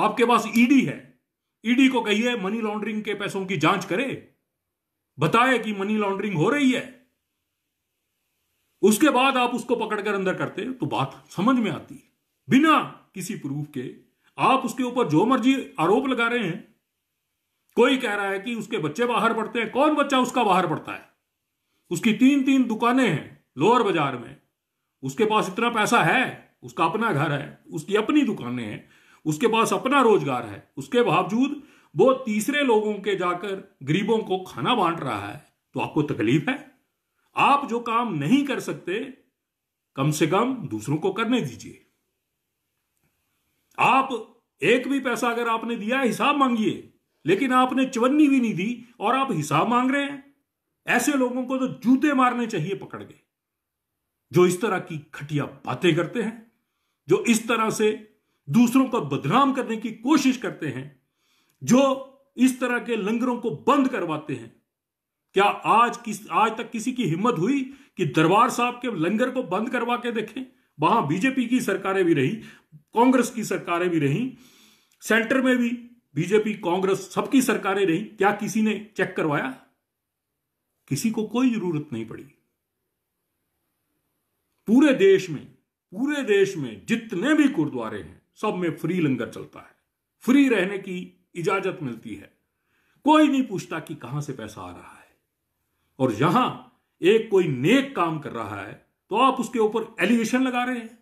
आपके पास ईडी है ईडी को कहिए मनी लॉन्ड्रिंग के पैसों की जांच करे बताए कि मनी लॉन्ड्रिंग हो रही है उसके बाद आप उसको पकड़कर अंदर करते तो बात समझ में आती बिना किसी प्रूफ के आप उसके ऊपर जो मर्जी आरोप लगा रहे हैं कोई कह रहा है कि उसके बच्चे बाहर पड़ते हैं कौन बच्चा उसका बाहर पड़ता है उसकी तीन तीन दुकानें हैं लोअर बाजार में उसके पास इतना पैसा है उसका अपना घर है उसकी अपनी दुकानें हैं उसके पास अपना रोजगार है उसके बावजूद वो तीसरे लोगों के जाकर गरीबों को खाना बांट रहा है तो आपको तकलीफ है आप जो काम नहीं कर सकते कम से कम दूसरों को करने दीजिए आप एक भी पैसा अगर आपने दिया हिसाब मांगिए लेकिन आपने चवन्नी भी नहीं दी और आप हिसाब मांग रहे हैं ऐसे लोगों को तो जूते मारने चाहिए पकड़ के जो इस तरह की खटिया बातें करते हैं जो इस तरह से दूसरों को बदनाम करने की कोशिश करते हैं जो इस तरह के लंगरों को बंद करवाते हैं क्या आज किस आज तक किसी की हिम्मत हुई कि दरबार साहब के लंगर को बंद करवा के देखें वहां बीजेपी की सरकारें भी रही कांग्रेस की सरकारें भी रही सेंटर में भी बीजेपी कांग्रेस सबकी सरकारें रही क्या किसी ने चेक करवाया किसी को कोई जरूरत नहीं पड़ी पूरे देश में पूरे देश में जितने भी गुरुद्वारे हैं सब में फ्री लंगर चलता है फ्री रहने की इजाजत मिलती है कोई नहीं पूछता कि कहां से पैसा आ रहा है और यहां एक कोई नेक काम कर रहा है तो आप उसके ऊपर एलिगेशन लगा रहे हैं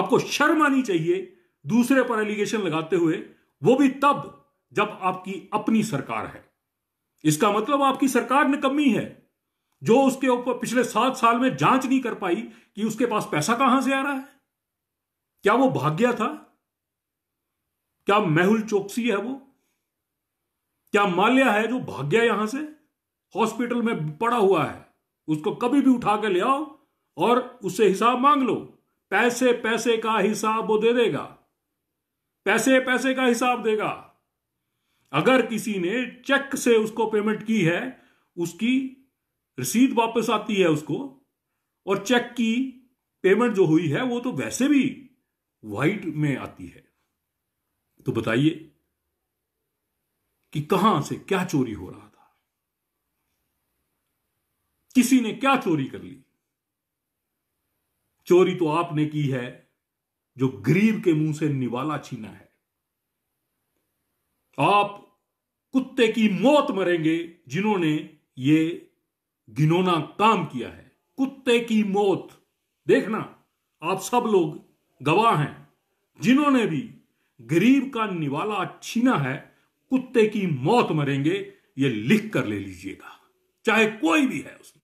आपको शर्म आनी चाहिए दूसरे पर एलिगेशन लगाते हुए वो भी तब जब आपकी अपनी सरकार है इसका मतलब आपकी सरकार निकम्मी है जो उसके ऊपर पिछले सात साल में जांच नहीं कर पाई कि उसके पास पैसा कहां से आ रहा है क्या वो भाग्य था क्या मेहुल चौकसी है वो क्या माल्या है जो भाग्य यहां से हॉस्पिटल में पड़ा हुआ है उसको कभी भी उठा के ले आओ और उससे हिसाब मांग लो पैसे पैसे का हिसाब वो दे देगा पैसे पैसे का हिसाब देगा अगर किसी ने चेक से उसको पेमेंट की है उसकी रसीद वापस आती है उसको और चेक की पेमेंट जो हुई है वो तो वैसे भी वाइट में आती है तो बताइए कि कहां से क्या चोरी हो रहा था किसी ने क्या चोरी कर ली चोरी तो आपने की है जो गरीब के मुंह से निवाला छीना है आप कुत्ते की मौत मरेंगे जिन्होंने ये घिनौना काम किया है कुत्ते की मौत देखना आप सब लोग गवाह हैं जिन्होंने भी गरीब का निवाला छीना है कुत्ते की मौत मरेंगे ये लिख कर ले लीजिएगा चाहे कोई भी है उसमें